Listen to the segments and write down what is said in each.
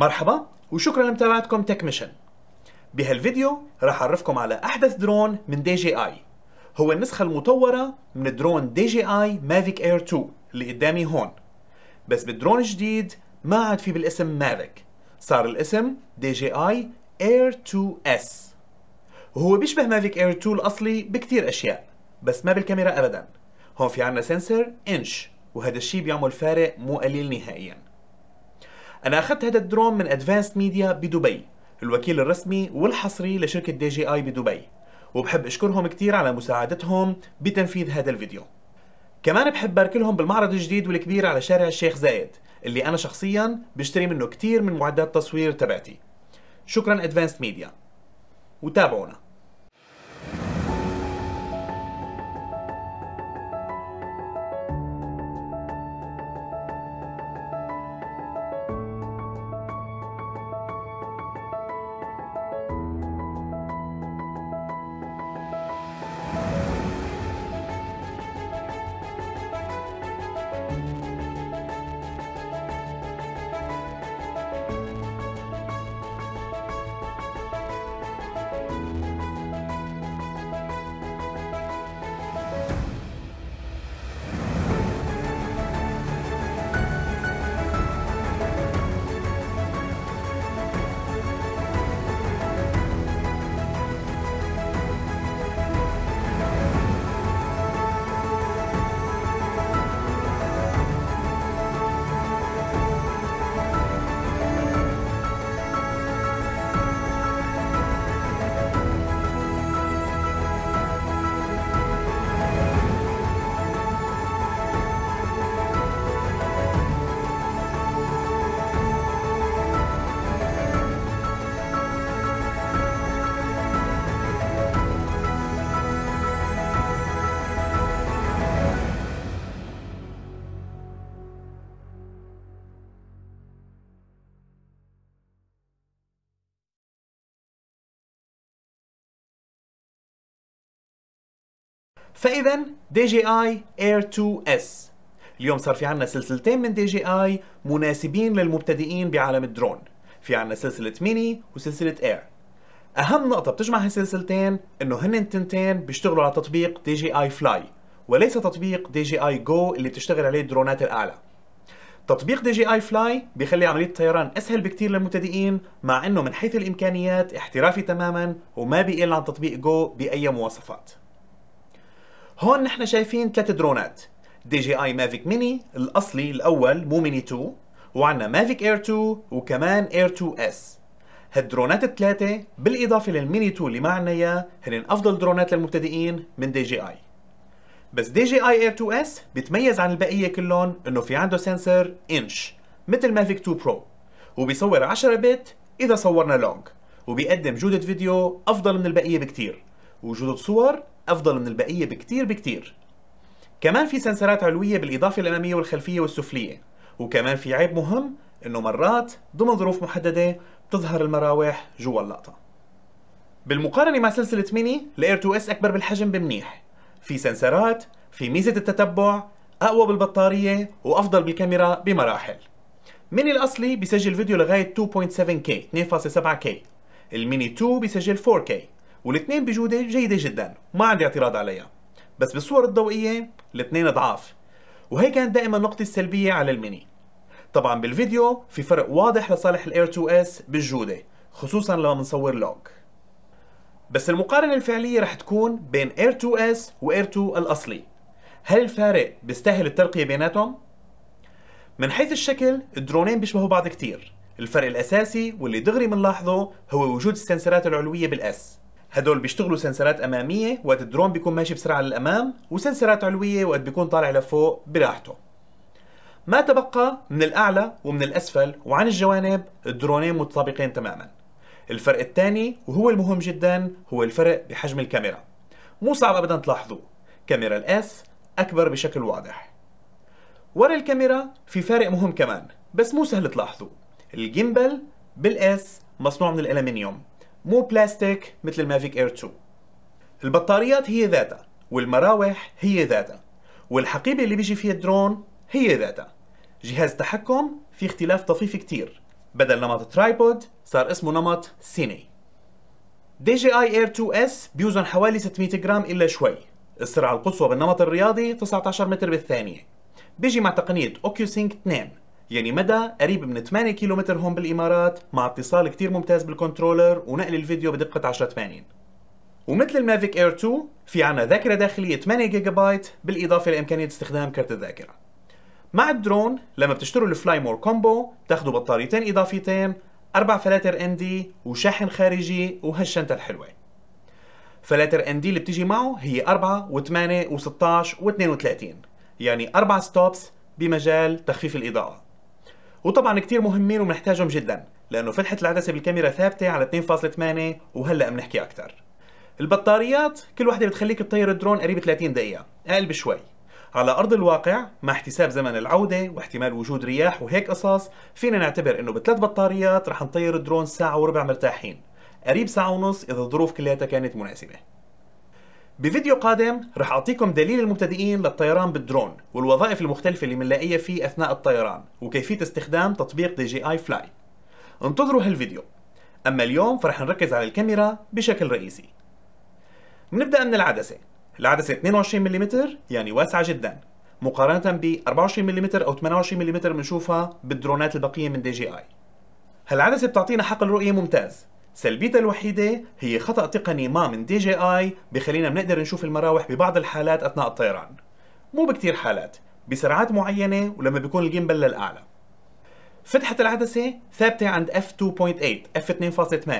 مرحبا وشكرا لمتابعتكم تك ميشن بهالفيديو راح اعرفكم على احدث درون من دي جي اي هو النسخة المطورة من درون دي جي اي مافيك اير 2 اللي قدامي هون بس بالدرون الجديد ما عاد في بالاسم مافيك صار الاسم دي جي اي اير 2 اس وهو بيشبه مافيك اير 2 الاصلي بكتير اشياء بس ما بالكاميرا ابدا هون في عنا سنسر انش وهذا الشيء بيعمل فارق مو قليل نهائياً انا اخذت هذا الدرون من ادفانسد ميديا بدبي الوكيل الرسمي والحصري لشركة دي جي اي بدبي وبحب اشكرهم كتير على مساعدتهم بتنفيذ هذا الفيديو كمان بحب بارك لهم بالمعرض الجديد والكبير على شارع الشيخ زايد اللي انا شخصيا بشتري منه كتير من معدات التصوير تبعتي شكرا ادفانسد ميديا وتابعونا فاذا دي جي اي اير 2 اس اليوم صار في عنا سلسلتين من دي جي اي مناسبين للمبتدئين بعالم الدرون في عنا سلسلة ميني وسلسلة اير اهم نقطة بتجمع هالسلسلتين انه هن التنتين بيشتغلوا على تطبيق دي جي اي فلاي وليس تطبيق دي جي اي جو اللي بتشتغل عليه الدرونات الاعلى تطبيق دي جي اي فلاي بيخلي عملية الطيران اسهل بكتير للمبتدئين مع انه من حيث الامكانيات احترافي تماما وما بيقل عن تطبيق جو باي مواصفات هون نحن شايفين ثلاث درونات دي جي اي مافيك ميني الاصلي الاول مو ميني 2 وعندنا مافيك اير 2 وكمان اير 2 اس هالدرونات الثلاثة بالإضافة للميني 2 اللي ما عنا إياه هن أفضل درونات للمبتدئين من دي جي آي بس دي جي آي اير 2 اس بتميز عن البقية كلهم إنه في عنده سنسر إنش مثل مافيك 2 برو وبيصور 10 بت إذا صورنا لونج وبيقدم جودة فيديو أفضل من البقية بكتير وجودة صور افضل من البقيه بكتير بكتير كمان في سنسرات علويه بالاضافه الاماميه والخلفيه والسفليه وكمان في عيب مهم انه مرات ضمن ظروف محدده بتظهر المراوح جوا اللقطه بالمقارنه مع سلسله ميني الاير 2 اس اكبر بالحجم بمنيح في سنسرات في ميزه التتبع اقوى بالبطاريه وافضل بالكاميرا بمراحل ميني الاصلي بيسجل فيديو لغايه 2.7K 2.7K الميني 2 بيسجل 4K والاثنين بجودة جيدة جدا ما عندي اعتراض عليها بس بالصور الضوئية الاثنين ضعاف وهي كانت دائما نقطة السلبية على الميني طبعا بالفيديو في فرق واضح لصالح الاير 2 اس بالجودة خصوصا لما بنصور لوج بس المقارنة الفعلية رح تكون بين اير 2 اس واير 2 الاصلي هل الفارق بيستاهل الترقية بيناتهم؟ من حيث الشكل الدرونين بيشبهوا بعض كتير الفرق الأساسي واللي دغري بنلاحظه هو وجود السنسرات العلوية بالأس هدول بيشتغلوا سنسرات اماميه وقت الدرون بيكون ماشي بسرعه للامام وسنسرات علويه وقت بيكون طالع لفوق براحته ما تبقى من الاعلى ومن الاسفل وعن الجوانب الدرونين متطابقين تماما الفرق الثاني وهو المهم جدا هو الفرق بحجم الكاميرا مو صعب ابدا تلاحظوه كاميرا الاس اكبر بشكل واضح ورا الكاميرا في فارق مهم كمان بس مو سهل تلاحظوا الجيمبل بالاس مصنوع من الالمنيوم مو بلاستيك مثل المافيك اير 2 البطاريات هي ذاتها والمراوح هي ذاتها والحقيبة اللي بيجي فيها الدرون هي ذاتها جهاز تحكم في اختلاف طفيف كتير بدل نمط ترايبود صار اسمه نمط سيني دي جي اي اير 2 اس بيوزن حوالي 600 جرام الا شوي السرعة القصوى بالنمط الرياضي 19 متر بالثانية بيجي مع تقنية اوكيو سينك 2 يعني مدى قريب من 8 كيلومتر هون بالامارات مع اتصال كتير ممتاز بالكنترولر ونقل الفيديو بدقه 1080 ومثل المافيك اير 2 في عنا ذاكره داخليه 8 جيجا بايت بالاضافه لامكانيه استخدام كارت الذاكره مع الدرون لما بتشتروا الفلاي مور كومبو بتاخذوا بطاريتين اضافيتين اربع فلاتر ان دي وشاحن خارجي وهالشنطه الحلوه فلاتر ان دي اللي بتيجي معه هي 4 و8 و16 و32 يعني اربع ستوبس بمجال تخفيف الاضاءه وطبعا كتير مهمين وبنحتاجهم جدا لانه فتحة العدسة بالكاميرا ثابتة على 2.8 وهلا بنحكي اكثر البطاريات كل واحدة بتخليك تطير الدرون قريب 30 دقيقة اقل بشوي على أرض الواقع مع احتساب زمن العودة واحتمال وجود رياح وهيك قصص فينا نعتبر إنه بثلاث بطاريات رح نطير الدرون ساعة وربع مرتاحين قريب ساعة ونص إذا الظروف كلياتها كانت مناسبة بفيديو قادم رح أعطيكم دليل المبتدئين للطيران بالدرون والوظائف المختلفة اللي منلاقيها فيه أثناء الطيران وكيفية استخدام تطبيق دي جي آي فلاي انتظروا هالفيديو أما اليوم فرح نركز على الكاميرا بشكل رئيسي منبدأ من العدسة العدسة 22 ملم يعني واسعة جدا مقارنة ب 24 ملم أو 28 ملم بنشوفها بالدرونات البقية من دي جي آي هالعدسة بتعطينا حقل رؤية ممتاز سلبيتها الوحيدة هي خطأ تقني ما من دي جي آي بخلينا بنقدر نشوف المراوح ببعض الحالات أثناء الطيران مو بكتير حالات بسرعات معينة ولما بيكون الجيمبل للأعلى فتحة العدسة ثابتة عند f2.8 f2.8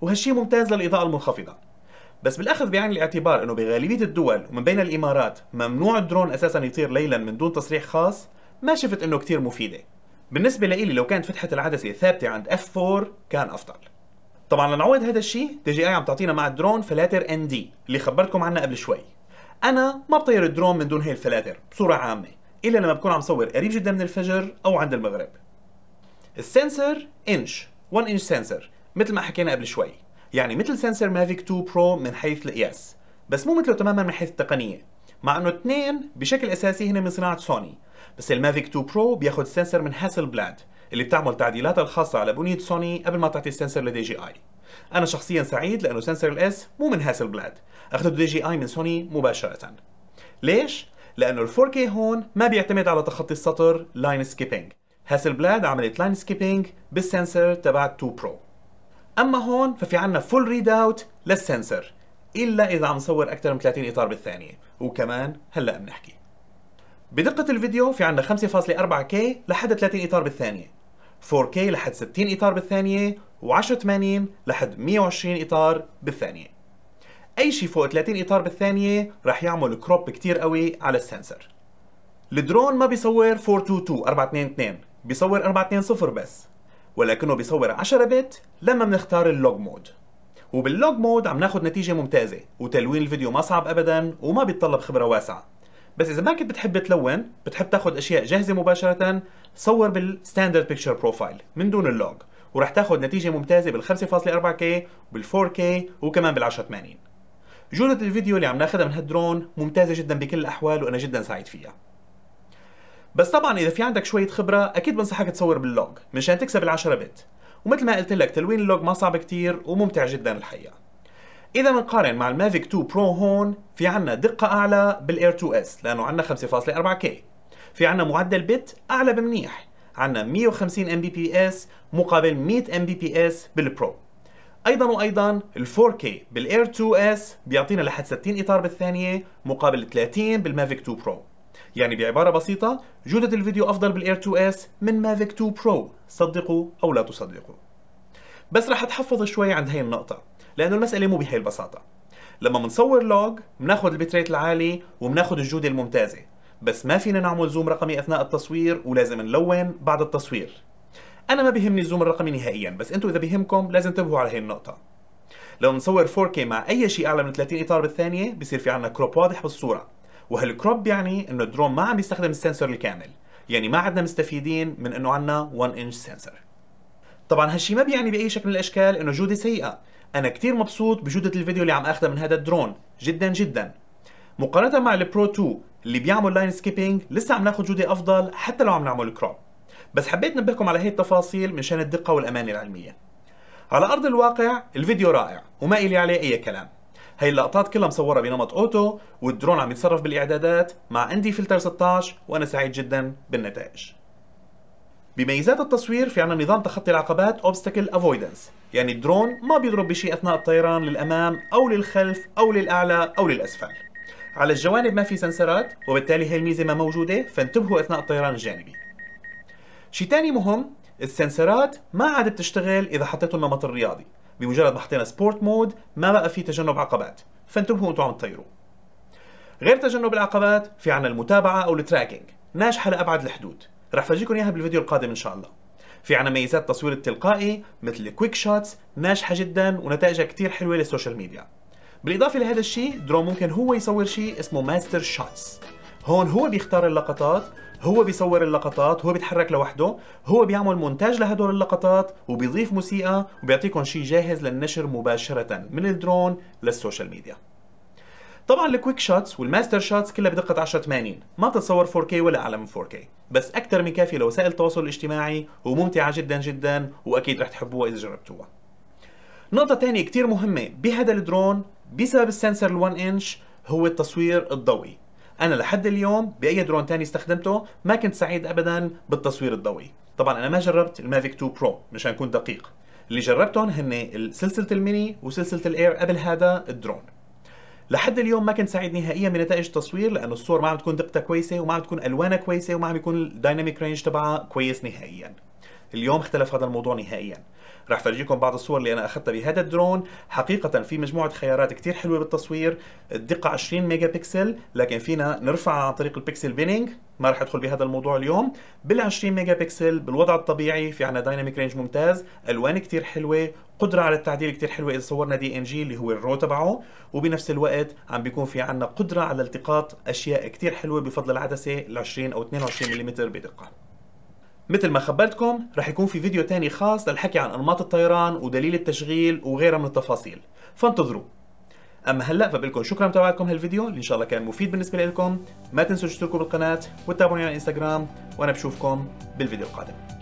وهالشي ممتاز للإضاءة المنخفضة بس بالأخذ بعين الاعتبار أنه بغالبية الدول ومن بين الإمارات ممنوع الدرون أساسا يطير ليلا من دون تصريح خاص ما شفت أنه كتير مفيدة بالنسبة لإلي لو كانت فتحة العدسة ثابتة عند f4 كان أفضل طبعا لنعوض هذا الشيء دي جي اي عم تعطينا مع الدرون فلاتر ان دي اللي خبرتكم عنها قبل شوي انا ما بطير الدرون من دون هي الفلاتر بصوره عامه الا لما بكون عم صور قريب جدا من الفجر او عند المغرب السنسر انش 1 انش سنسر مثل ما حكينا قبل شوي يعني مثل سنسر مافيك 2 برو من حيث القياس e بس مو مثله تماما من حيث التقنيه مع انه اثنين بشكل اساسي هن من صناعه سوني بس المافيك 2 برو بياخذ سنسر من هاسل بلاد اللي بتعمل تعديلاتها الخاصة على بنية سوني قبل ما تعطي السنسر لدي جي اي أنا شخصيا سعيد لأنه سنسر الاس مو من هاسل بلاد أخذت دي جي اي من سوني مباشرة ليش؟ لأنه ال 4K هون ما بيعتمد على تخطي السطر لاين سكيبينج هاسل بلاد عملت لاين سكيبينج بالسنسر تبع 2 برو أما هون ففي عنا فول ريد اوت للسنسر إلا إذا عم نصور أكثر من 30 إطار بالثانية وكمان هلأ بنحكي بدقة الفيديو في عنا 5.4K لحد 30 إطار بالثانية 4K لحد 60 إطار بالثانية و1080 لحد 120 إطار بالثانية أي شيء فوق 30 إطار بالثانية رح يعمل كروب كتير قوي على السنسر الدرون ما بيصور 422 422 بيصور 420 بس ولكنه بيصور 10 بت لما بنختار اللوج مود وباللوج مود عم ناخذ نتيجة ممتازة وتلوين الفيديو ما صعب أبدا وما بيتطلب خبرة واسعة بس إذا ما كنت بتحب تلون بتحب تاخذ أشياء جاهزة مباشرة صور بالستاندرد بيكتشر بروفايل من دون اللوج ورح تاخذ نتيجة ممتازة بال 5.4K وبال 4K وكمان بال 1080 جودة الفيديو اللي عم ناخذها من هالدرون ممتازة جدا بكل الأحوال وأنا جدا سعيد فيها بس طبعا إذا في عندك شوية خبرة أكيد بنصحك تصور باللوج مشان تكسب ال 10 بت ومثل ما قلت لك تلوين اللوج ما صعب كتير وممتع جدا الحقيقة إذا بنقارن مع المافيك 2 برو هون في عنا دقة أعلى بالإير 2 اس لأنه عنا 5.4K في عنا معدل بت اعلى بمنيح عنا 150 ام بي بي اس مقابل 100 ام بي بي اس بالبرو ايضا وايضا ال 4K بالاير 2 اس بيعطينا لحد 60 اطار بالثانيه مقابل 30 بالمافيك 2 برو يعني بعباره بسيطه جوده الفيديو افضل بالاير 2 اس من مافيك 2 برو صدقوا او لا تصدقوا بس رح اتحفظ شوي عند هي النقطه لانه المساله مو بهي البساطه لما بنصور لوج بناخذ البيت ريت العالي وبناخذ الجوده الممتازه بس ما فينا نعمل زوم رقمي اثناء التصوير ولازم نلون بعد التصوير انا ما بيهمني الزوم الرقمي نهائيا بس انتم اذا بيهمكم لازم تنتبهوا على هي النقطه لو نصور 4K مع اي شيء اعلى من 30 اطار بالثانيه بصير في عندنا كروب واضح بالصوره وهالكروب يعني انه الدرون ما عم يستخدم السنسور الكامل يعني ما عدنا مستفيدين من انه عندنا 1 انش سنسور طبعا هالشي ما بيعني باي شكل من الاشكال انه جوده سيئه انا كتير مبسوط بجوده الفيديو اللي عم اخذه من هذا الدرون جدا جدا مقارنه مع البرو 2 اللي بيعمل لاين سكيبنج لسه عم ناخذ جوده افضل حتى لو عم نعمل كروب بس حبيت نبهكم على هي التفاصيل مشان الدقه والامانه العلميه على ارض الواقع الفيديو رائع وما الي عليه اي كلام هي اللقطات كلها مصوره بنمط اوتو والدرون عم يتصرف بالاعدادات مع عندي فلتر 16 وانا سعيد جدا بالنتائج بميزات التصوير في عنا نظام تخطي العقبات Obstacle Avoidance يعني الدرون ما بيضرب بشيء أثناء الطيران للأمام أو للخلف أو للأعلى أو للأسفل على الجوانب ما في سنسرات وبالتالي هي الميزة ما موجودة فانتبهوا أثناء الطيران الجانبي شيء ثاني مهم السنسرات ما عاد بتشتغل إذا حطيتوا النمط الرياضي بمجرد ما حطينا سبورت مود ما بقى في تجنب عقبات فانتبهوا وانتم عم تطيروا غير تجنب العقبات في عنا المتابعة أو التراكينج ناجحة لأبعد الحدود رح فرجيكم إياها بالفيديو القادم إن شاء الله في عنا ميزات التصوير التلقائي مثل الكويك شوتس ناجحة جدا ونتائجها كتير حلوة للسوشيال ميديا بالاضافه لهذا الشيء درون ممكن هو يصور شيء اسمه ماستر شوتس هون هو بيختار اللقطات هو بيصور اللقطات هو بيتحرك لوحده هو بيعمل مونتاج لهدول اللقطات وبيضيف موسيقى وبيعطيكم شيء جاهز للنشر مباشره من الدرون للسوشيال ميديا طبعا الكويك شوتس والماستر شوتس كلها بدقه 10 80 ما بتتصور 4K ولا اعلى من 4K بس اكثر من كافي لوسائل التواصل الاجتماعي وممتعه جدا جدا واكيد رح تحبوها اذا جربتوها نقطة تانية كتير مهمة بهذا الدرون بسبب السنسر ال1 انش هو التصوير الضوئي انا لحد اليوم باي درون تاني استخدمته ما كنت سعيد ابدا بالتصوير الضوئي طبعا انا ما جربت المافيك 2 برو مشان اكون دقيق اللي جربتهم هن سلسله الميني وسلسله الاير قبل هذا الدرون لحد اليوم ما كنت سعيد نهائيا بنتائج التصوير لانه الصور ما عم تكون دقتها كويسه وما عم تكون الوانها كويسه وما عم يكون الدايناميك رينج تبعها كويس نهائيا اليوم اختلف هذا الموضوع نهائيا راح فرجيكم بعض الصور اللي انا اخذتها بهذا الدرون حقيقه في مجموعه خيارات كثير حلوه بالتصوير الدقه 20 ميجا بكسل لكن فينا نرفعها عن طريق البكسل بيننج ما راح ادخل بهذا الموضوع اليوم بال 20 ميجا بكسل بالوضع الطبيعي في عنا دايناميك رينج ممتاز الوان كثير حلوه قدره على التعديل كثير حلوه اذا صورنا دي ان جي اللي هو الرو تبعه وبنفس الوقت عم بيكون في عنا قدره على التقاط اشياء كثير حلوه بفضل العدسه ال 20 او 22 ملم بدقه مثل ما خبرتكم رح يكون في فيديو تاني خاص للحكي عن أنماط الطيران ودليل التشغيل وغيرها من التفاصيل فانتظروا أما هلا فبقول شكرا متابعتكم هالفيديو اللي إن شاء الله كان مفيد بالنسبة لكم ما تنسوا تشتركوا بالقناة وتتابعوني على الانستغرام وأنا بشوفكم بالفيديو القادم